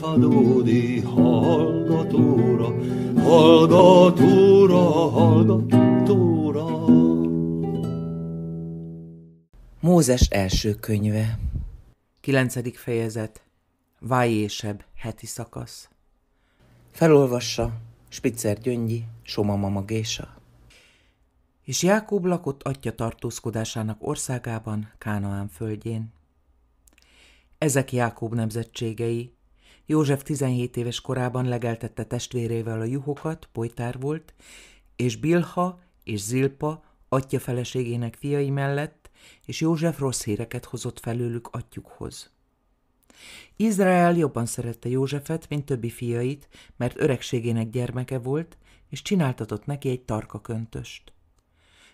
hadódi hallgatóra, hallgatóra, hallgatóra. Mózes első könyve 9. fejezet Vájésebb heti szakasz Felolvassa Spitzer Gyöngyi, Soma Mama Gésa. És Jákob lakott atya tartózkodásának országában, Kánaán földjén, ezek Jákob nemzetségei. József 17 éves korában legeltette testvérével a juhokat, pojtár volt, és Bilha és Zilpa atya feleségének fiai mellett, és József rossz híreket hozott felőlük atyukhoz. Izrael jobban szerette Józsefet, mint többi fiait, mert öregségének gyermeke volt, és csináltatott neki egy tarka köntöst.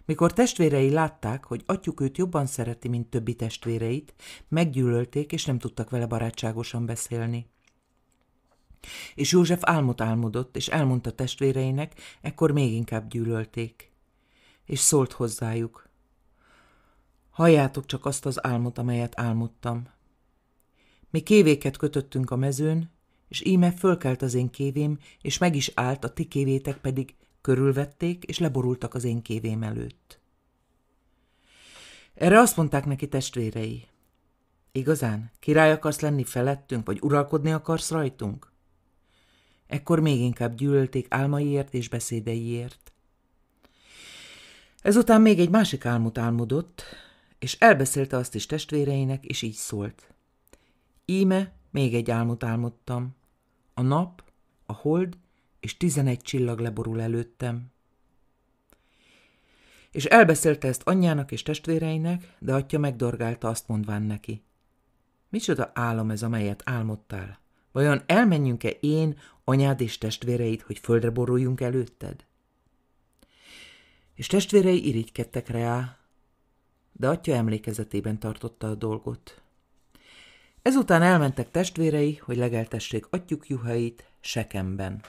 Mikor testvérei látták, hogy atyuk őt jobban szereti, mint többi testvéreit, meggyűlölték, és nem tudtak vele barátságosan beszélni. És József álmot álmodott, és elmondta testvéreinek, ekkor még inkább gyűlölték. És szólt hozzájuk. Halljátok csak azt az álmot, amelyet álmodtam. Mi kévéket kötöttünk a mezőn, és íme fölkelt az én kévém, és meg is állt, a ti kévétek pedig Körülvették, és leborultak az én kévém előtt. Erre azt mondták neki testvérei. Igazán? Király akarsz lenni felettünk, vagy uralkodni akarsz rajtunk? Ekkor még inkább gyűlölték álmaiért és beszédeiért. Ezután még egy másik álmot álmodott, és elbeszélte azt is testvéreinek, és így szólt. Íme még egy álmot álmodtam. A nap, a hold és tizenegy csillag leborul előttem. És elbeszélte ezt anyjának és testvéreinek, de atya megdorgálta azt mondván neki. Micsoda álom ez, amelyet álmodtál? Vajon elmenjünk-e én, anyád és testvéreid, hogy földre boruljunk előtted? És testvérei irigykedtek rá, de atya emlékezetében tartotta a dolgot. Ezután elmentek testvérei, hogy legeltessék atyuk juhait Sekemben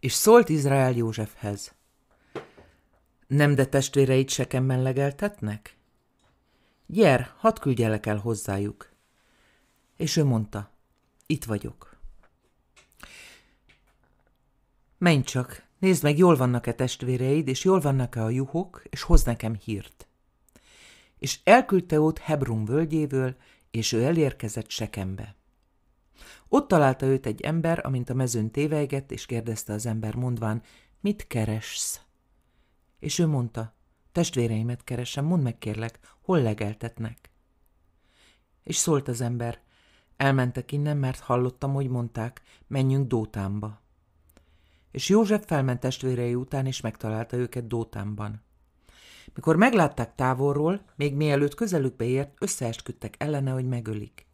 és szólt Izrael Józsefhez. Nem de testvéreid sekem legeltetnek? Gyer, hadd küldjelek el hozzájuk. És ő mondta, itt vagyok. Menj csak, nézd meg, jól vannak-e testvéreid, és jól vannak-e a juhok, és hoz nekem hírt. És elküldte őt Hebrum völgyéből, és ő elérkezett Sekembe. Ott találta őt egy ember, amint a mezőn tévejgett, és kérdezte az ember mondván, mit keressz? És ő mondta, testvéreimet keresem, mondd meg kérlek, hol legeltetnek? És szólt az ember, elmentek innen, mert hallottam, hogy mondták, menjünk Dótámba. És József felment testvérei után, és megtalálta őket Dótámban. Mikor meglátták távolról, még mielőtt közelükbe ért, összeesküdtek ellene, hogy megölik,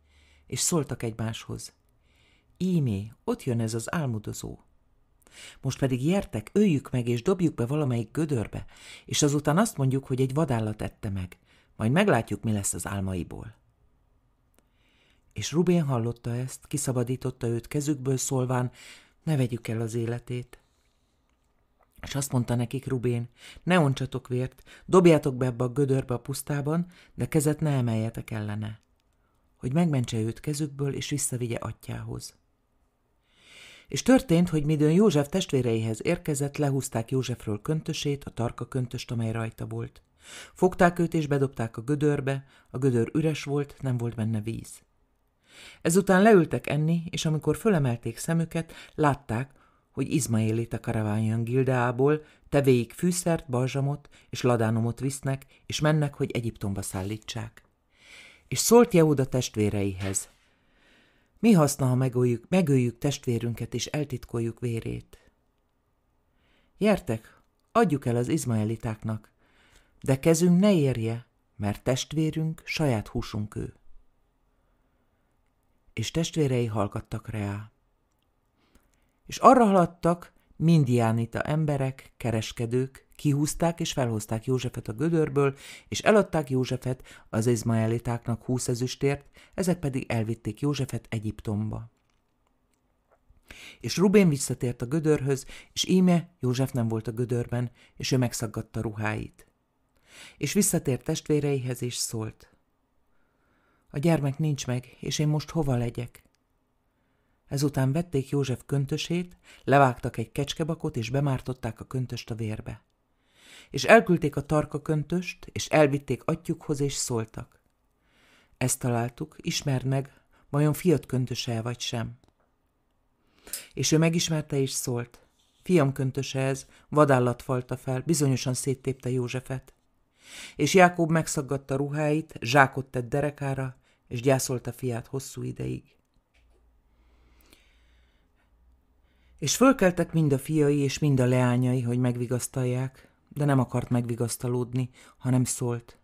és szóltak egymáshoz. Ímé, ott jön ez az álmodozó. Most pedig jertek, öljük meg és dobjuk be valamelyik gödörbe, és azután azt mondjuk, hogy egy vadállat ette meg. Majd meglátjuk, mi lesz az álmaiból. És Rubén hallotta ezt, kiszabadította őt kezükből szólván, ne vegyük el az életét. És azt mondta nekik Rubén, ne oncsatok vért, dobjátok be ebbe a gödörbe a pusztában, de kezet ne emeljetek ellene, hogy megmentse őt kezükből és visszavigye atyához. És történt, hogy midőn József testvéreihez érkezett, lehúzták Józsefről köntösét, a tarka köntöst, amely rajta volt. Fogták őt és bedobták a gödörbe, a gödör üres volt, nem volt benne víz. Ezután leültek enni, és amikor fölemelték szemüket, látták, hogy Izmaélit a karaványon Gildeából, tevéig fűszert, balzsamot és ladánomot visznek, és mennek, hogy Egyiptomba szállítsák. És szólt Jehuda testvéreihez, mi haszna, ha megöljük, megöljük testvérünket és eltitkoljuk vérét? Jertek, adjuk el az izmaelitáknak, de kezünk ne érje, mert testvérünk, saját húsunk ő. És testvérei hallgattak rá. És arra haladtak, mindiánita emberek, kereskedők, Kihúzták és felhozták Józsefet a gödörből, és eladták Józsefet az izmaelitáknak húsz ezüstért, ezek pedig elvitték Józsefet Egyiptomba. És Rubén visszatért a gödörhöz, és íme József nem volt a gödörben, és ő megszaggatta ruháit. És visszatért testvéreihez, és szólt. A gyermek nincs meg, és én most hova legyek? Ezután vették József köntösét, levágtak egy kecskebakot, és bemártották a köntöst a vérbe és elküldték a tarka köntöst, és elvitték atyukhoz, és szóltak. Ezt találtuk, ismerd meg, vajon fiat köntöse vagy sem. És ő megismerte és szólt. Fiam köntöse ez, vadállat falta fel, bizonyosan széttépte Józsefet. És Jákob megszaggatta ruháit, zsákot tett derekára, és gyászolta fiát hosszú ideig. És fölkeltek mind a fiai és mind a leányai, hogy megvigasztalják, de nem akart megvigasztalódni, hanem szólt.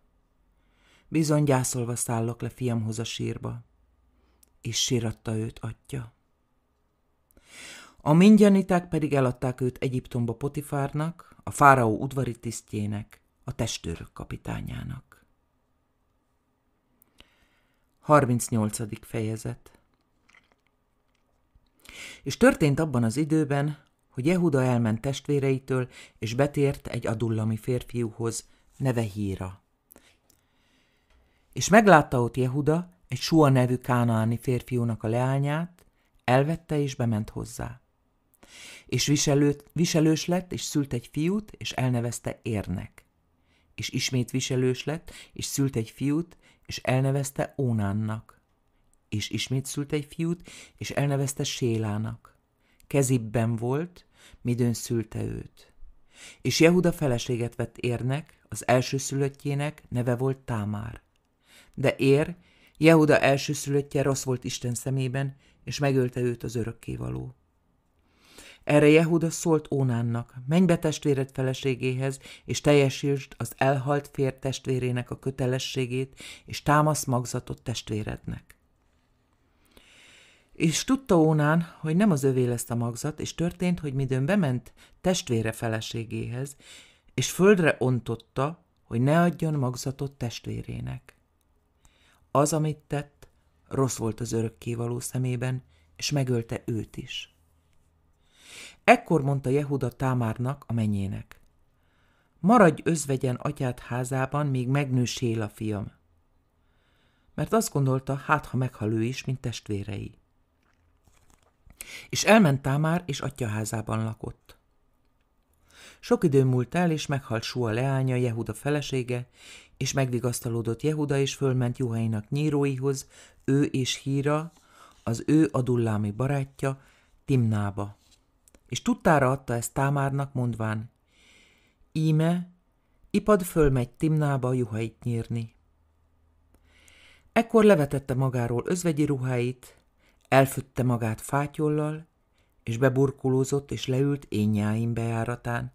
Bizony gyászolva szállok le fiamhoz a sírba, és síratta őt atya. A mindjaniták pedig eladták őt Egyiptomba Potifárnak, a fáraó udvari tisztjének, a testőrök kapitányának. 38. fejezet És történt abban az időben, hogy Jehuda elment testvéreitől, és betért egy adullami férfiúhoz, neve Híra. És meglátta ott Jehuda egy Sua nevű kánáni férfiúnak a leányát, elvette és bement hozzá. És viselő, viselős lett, és szült egy fiút, és elnevezte Érnek. És ismét viselős lett, és szült egy fiút, és elnevezte Ónánnak. És ismét szült egy fiút, és elnevezte Sélának kezibben volt, midőn szülte őt. És Jehuda feleséget vett érnek, az elsőszülöttjének neve volt Támár. De ér, Jehuda elsőszülöttje rossz volt Isten szemében, és megölte őt az örökkévaló. Erre Jehuda szólt Ónánnak, menj be testvéred feleségéhez, és teljesítsd az elhalt fér testvérének a kötelességét, és támasz magzatot testvérednek. És tudta Ónán, hogy nem az övé lesz a magzat, és történt, hogy midőn bement testvére feleségéhez, és földre ontotta, hogy ne adjon magzatot testvérének. Az, amit tett, rossz volt az örökkévaló szemében, és megölte őt is. Ekkor mondta Jehuda Támárnak, a menyének. Maradj özvegyen atyád házában, míg megnősél a fiam. Mert azt gondolta, hát ha meghal ő is, mint testvérei. És elment Támár, és atyaházában lakott. Sok idő múlt el, és meghalt Sua leánya, Jehuda felesége, és megvigasztalódott Jehuda, és fölment Juhainak nyíróihoz, ő és Híra, az ő adullámi barátja, Timnába. És tudtára adta ezt Támárnak, mondván, Íme, Ipad fölmegy Timnába a juhait nyírni. Ekkor levetette magáról özvegyi ruháit, Elfütte magát fátyollal, és beburkolózott és leült nyáim bejáratán,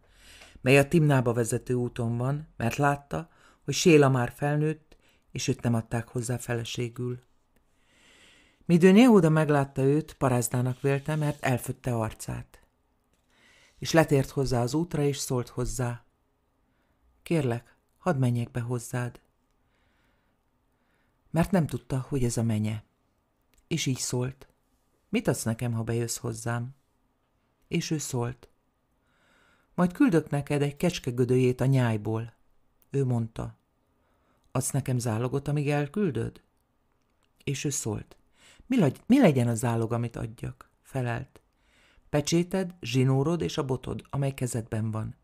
mely a Timnába vezető úton van, mert látta, hogy Séla már felnőtt, és őt nem adták hozzá feleségül. Midőn Jehuda meglátta őt, parázdának vélte, mert elfütte arcát. És letért hozzá az útra, és szólt hozzá. Kérlek, hadd menjek be hozzád. Mert nem tudta, hogy ez a menye és így szólt. Mit adsz nekem, ha bejössz hozzám? És ő szólt. Majd küldök neked egy kecskegödőjét a nyájból. Ő mondta. Adsz nekem zálogot, amíg elküldöd? És ő szólt. Mi, legy- mi legyen a zálog, amit adjak? Felelt. Pecséted, zsinórod és a botod, amely kezedben van.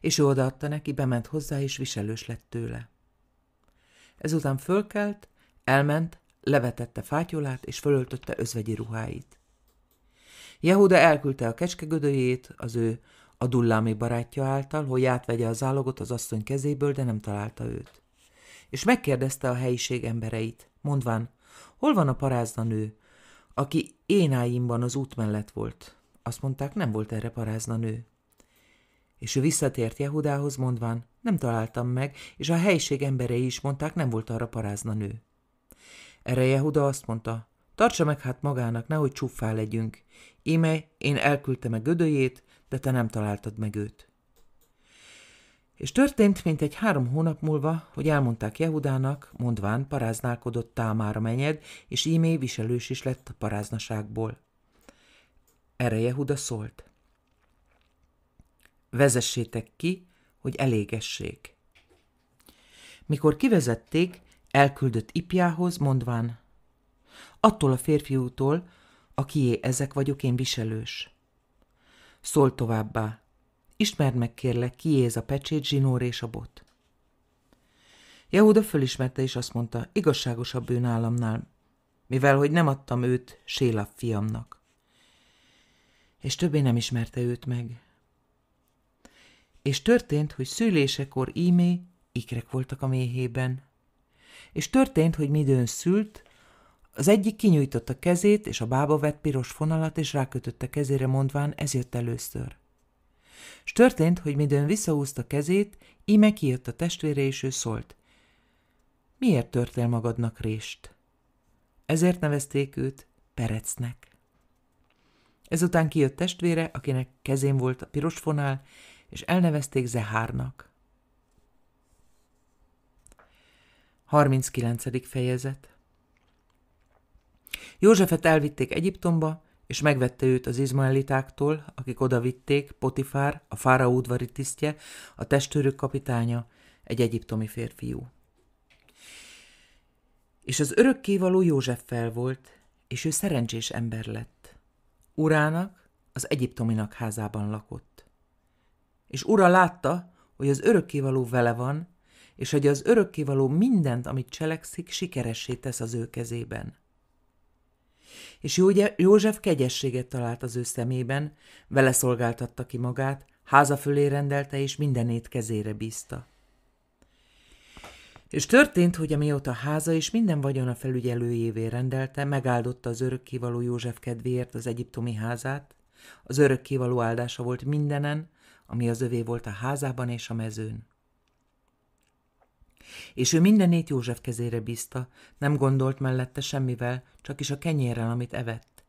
És ő odaadta neki, bement hozzá, és viselős lett tőle. Ezután fölkelt, elment, levetette fátyolát és fölöltötte özvegyi ruháit. Jehuda elküldte a kecskegödőjét az ő a dullámi barátja által, hogy átvegye a zálogot az asszony kezéből, de nem találta őt. És megkérdezte a helyiség embereit, mondván, hol van a parázna nő, aki áimban az út mellett volt. Azt mondták, nem volt erre parázna nő. És ő visszatért Jehudához, mondván, nem találtam meg, és a helyiség emberei is mondták, nem volt arra parázna nő. Erre Jehuda azt mondta, tartsa meg hát magának, nehogy csúffá legyünk. Íme, én elküldtem a gödöjét, de te nem találtad meg őt. És történt, mint egy három hónap múlva, hogy elmondták Jehudának, mondván paráználkodott támára menyed, és ímé viselős is lett a paráznaságból. Erre Jehuda szólt. Vezessétek ki, hogy elégessék. Mikor kivezették, Elküldött ipjához, mondván, attól a férfiútól, akié ezek vagyok én viselős. Szól továbbá, ismerd meg kérlek, kié ez a pecsét, zsinór és a bot. Jehuda fölismerte és azt mondta, igazságosabb ő nálamnál, mivel hogy nem adtam őt Séla fiamnak. És többé nem ismerte őt meg. És történt, hogy szülésekor ímé ikrek voltak a méhében, és történt, hogy midőn szült, az egyik kinyújtotta kezét, és a bába vett piros fonalat, és rákötötte kezére mondván, ez jött először. S történt, hogy midőn visszahúzta kezét, íme kijött a testvére, és ő szólt. Miért törtél magadnak rést? Ezért nevezték őt Perecnek. Ezután kijött testvére, akinek kezén volt a piros fonál, és elnevezték Zehárnak. 39. fejezet Józsefet elvitték Egyiptomba, és megvette őt az izmaelitáktól, akik vitték, Potifár, a fáraó udvari tisztje, a testőrök kapitánya, egy egyiptomi férfiú. És az örökkévaló József fel volt, és ő szerencsés ember lett. Urának, az egyiptominak házában lakott. És ura látta, hogy az örökkévaló vele van, és hogy az örökkévaló mindent, amit cselekszik, sikeressé tesz az ő kezében. És József kegyességet talált az ő szemében, vele szolgáltatta ki magát, háza fölé rendelte és mindenét kezére bízta. És történt, hogy amióta háza és minden vagyona felügyelőjévé rendelte, megáldotta az örökkévaló József kedvéért az egyiptomi házát, az örökkévaló áldása volt mindenen, ami az övé volt a házában és a mezőn. És ő mindenét József kezére bízta, nem gondolt mellette semmivel, csak is a kenyérrel, amit evett.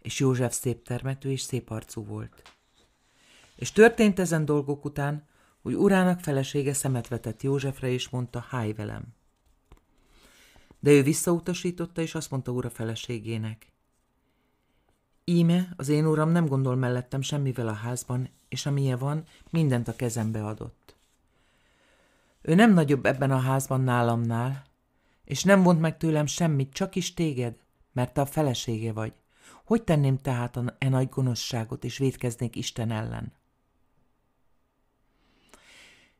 És József szép termető és szép arcú volt. És történt ezen dolgok után, hogy urának felesége szemet vetett Józsefre, és mondta, háj velem. De ő visszautasította, és azt mondta ura feleségének, Íme, az én uram nem gondol mellettem semmivel a házban, és amilyen van, mindent a kezembe adott. Ő nem nagyobb ebben a házban nálamnál, és nem vont meg tőlem semmit, csak is téged, mert te a felesége vagy. Hogy tenném tehát e nagy gonoszságot, és védkeznék Isten ellen?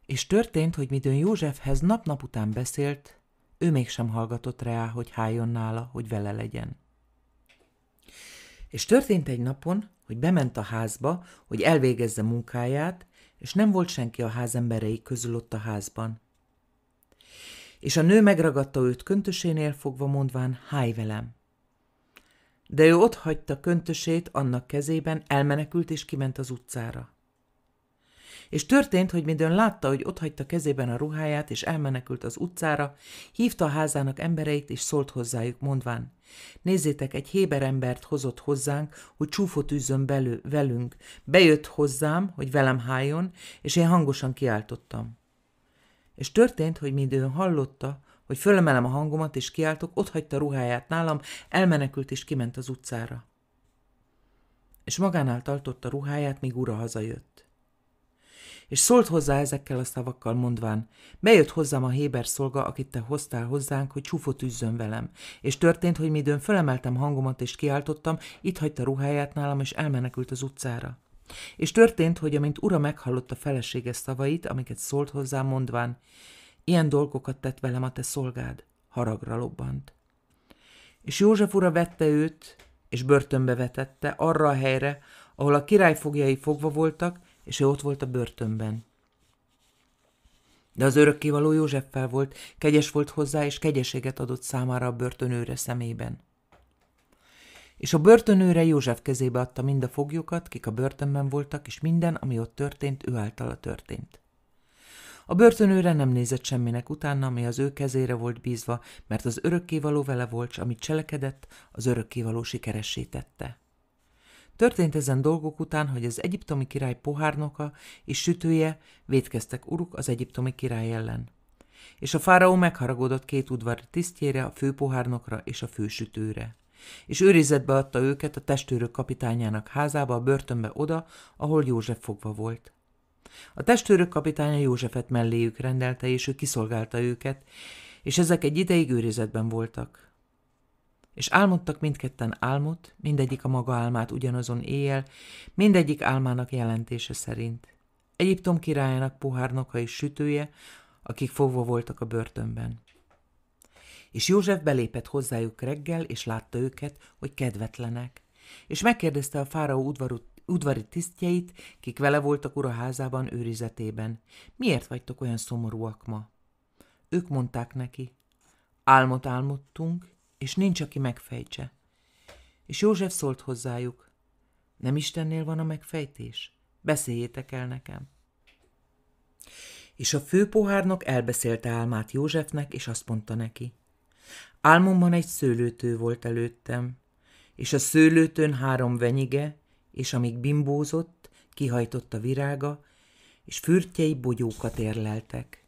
És történt, hogy midőn Józsefhez nap-nap után beszélt, ő mégsem hallgatott rá, hogy háljon nála, hogy vele legyen. És történt egy napon, hogy bement a házba, hogy elvégezze munkáját, és nem volt senki a házemberei közül ott a házban. És a nő megragadta őt köntösénél fogva mondván, háj velem! De ő ott hagyta köntösét annak kezében, elmenekült és kiment az utcára. És történt, hogy midőn látta, hogy ott hagyta kezében a ruháját, és elmenekült az utcára, hívta a házának embereit, és szólt hozzájuk, mondván, Nézzétek, egy héber embert hozott hozzánk, hogy csúfot üzzön belő, velünk. Bejött hozzám, hogy velem háljon, és én hangosan kiáltottam. És történt, hogy midőn hallotta, hogy fölemelem a hangomat, és kiáltok, hagyta ruháját nálam, elmenekült, és kiment az utcára. És magánál tartotta ruháját, míg ura hazajött és szólt hozzá ezekkel a szavakkal mondván, bejött hozzám a Héber szolga, akit te hoztál hozzánk, hogy csúfot üzzön velem, és történt, hogy midőn fölemeltem hangomat és kiáltottam, itt hagyta ruháját nálam, és elmenekült az utcára. És történt, hogy amint ura meghallotta felesége szavait, amiket szólt hozzá mondván, ilyen dolgokat tett velem a te szolgád, haragra lobbant. És József ura vette őt, és börtönbe vetette arra a helyre, ahol a király fogjai fogva voltak, és ő ott volt a börtönben. De az örökkévaló Józseffel volt, kegyes volt hozzá, és kegyeséget adott számára a börtönőre szemében. És a börtönőre József kezébe adta mind a foglyokat, kik a börtönben voltak, és minden, ami ott történt, ő általa történt. A börtönőre nem nézett semminek utána, ami az ő kezére volt bízva, mert az örökkévaló vele volt, s amit cselekedett, az örökkévaló sikeressé tette. Történt ezen dolgok után, hogy az egyiptomi király pohárnoka és sütője védkeztek uruk az egyiptomi király ellen. És a fáraó megharagodott két udvari tisztjére, a főpohárnokra és a fősütőre. És őrizetbe adta őket a testőrök kapitányának házába, a börtönbe oda, ahol József fogva volt. A testőrök kapitánya Józsefet melléjük rendelte, és ő kiszolgálta őket, és ezek egy ideig őrizetben voltak. És álmodtak mindketten álmot, mindegyik a maga álmát ugyanazon éjjel, mindegyik álmának jelentése szerint. Egyiptom királyának pohárnoka és sütője, akik fogva voltak a börtönben. És József belépett hozzájuk reggel, és látta őket, hogy kedvetlenek. És megkérdezte a fáraó udvarut, udvari tisztjeit, kik vele voltak uraházában őrizetében. Miért vagytok olyan szomorúak ma? Ők mondták neki, álmot álmodtunk, és nincs, aki megfejtse. És József szólt hozzájuk, nem Istennél van a megfejtés? Beszéljétek el nekem. És a főpohárnok elbeszélte álmát Józsefnek, és azt mondta neki. Álmomban egy szőlőtő volt előttem, és a szőlőtőn három venyige, és amíg bimbózott, kihajtott a virága, és fürtjei bogyókat érleltek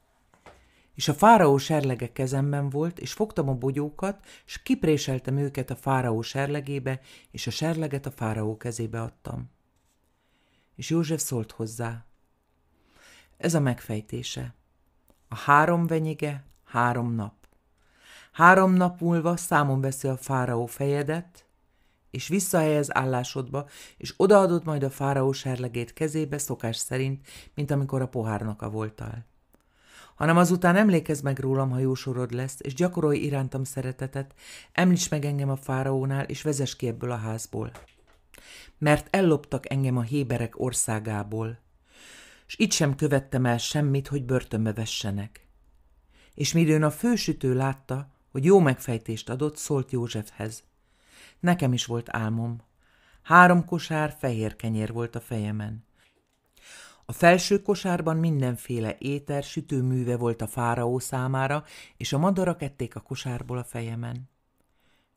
és a fáraó serlege kezemben volt, és fogtam a bogyókat, és kipréseltem őket a fáraó serlegébe, és a serleget a fáraó kezébe adtam. És József szólt hozzá. Ez a megfejtése. A három venyige, három nap. Három nap múlva számon veszi a fáraó fejedet, és visszahelyez állásodba, és odaadod majd a fáraó serlegét kezébe szokás szerint, mint amikor a pohárnak a voltál hanem azután emlékezz meg rólam, ha jó sorod lesz, és gyakorolj irántam szeretetet, említs meg engem a fáraónál, és vezess ki ebből a házból. Mert elloptak engem a héberek országából, és itt sem követtem el semmit, hogy börtönbe vessenek. És midőn a fősütő látta, hogy jó megfejtést adott, szólt Józsefhez. Nekem is volt álmom. Három kosár fehér kenyér volt a fejemen. A felső kosárban mindenféle éter, sütőműve volt a fáraó számára, és a madarak ették a kosárból a fejemen.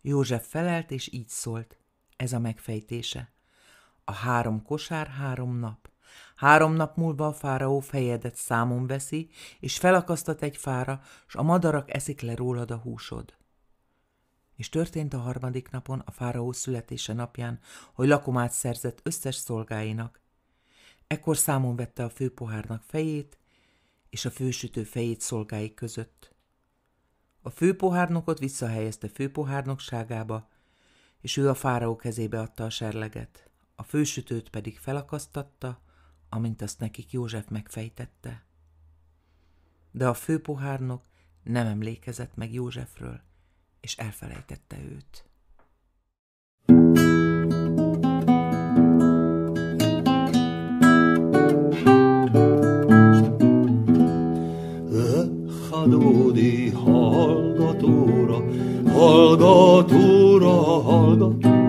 József felelt, és így szólt. Ez a megfejtése. A három kosár három nap. Három nap múlva a fáraó fejedet számon veszi, és felakasztat egy fára, s a madarak eszik le rólad a húsod. És történt a harmadik napon, a fáraó születése napján, hogy lakomát szerzett összes szolgáinak, Ekkor számon vette a főpohárnak fejét, és a fősütő fejét szolgáik között. A főpohárnokot visszahelyezte főpohárnokságába, és ő a fáraó kezébe adta a serleget, a fősütőt pedig felakasztatta, amint azt nekik József megfejtette. De a főpohárnok nem emlékezett meg Józsefről, és elfelejtette őt. adódi hallgatóra, hallgatóra, hallgatóra.